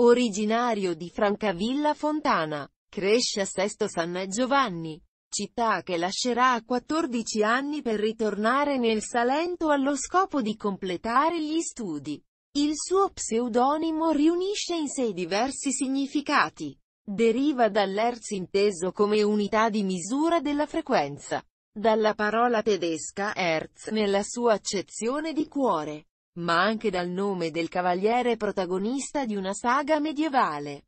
Originario di Francavilla Fontana, cresce a Sesto San Giovanni, città che lascerà a 14 anni per ritornare nel Salento allo scopo di completare gli studi. Il suo pseudonimo riunisce in sé diversi significati. Deriva dall'hertz inteso come unità di misura della frequenza, dalla parola tedesca hertz nella sua accezione di cuore, ma anche dal nome del cavaliere protagonista di una saga medievale.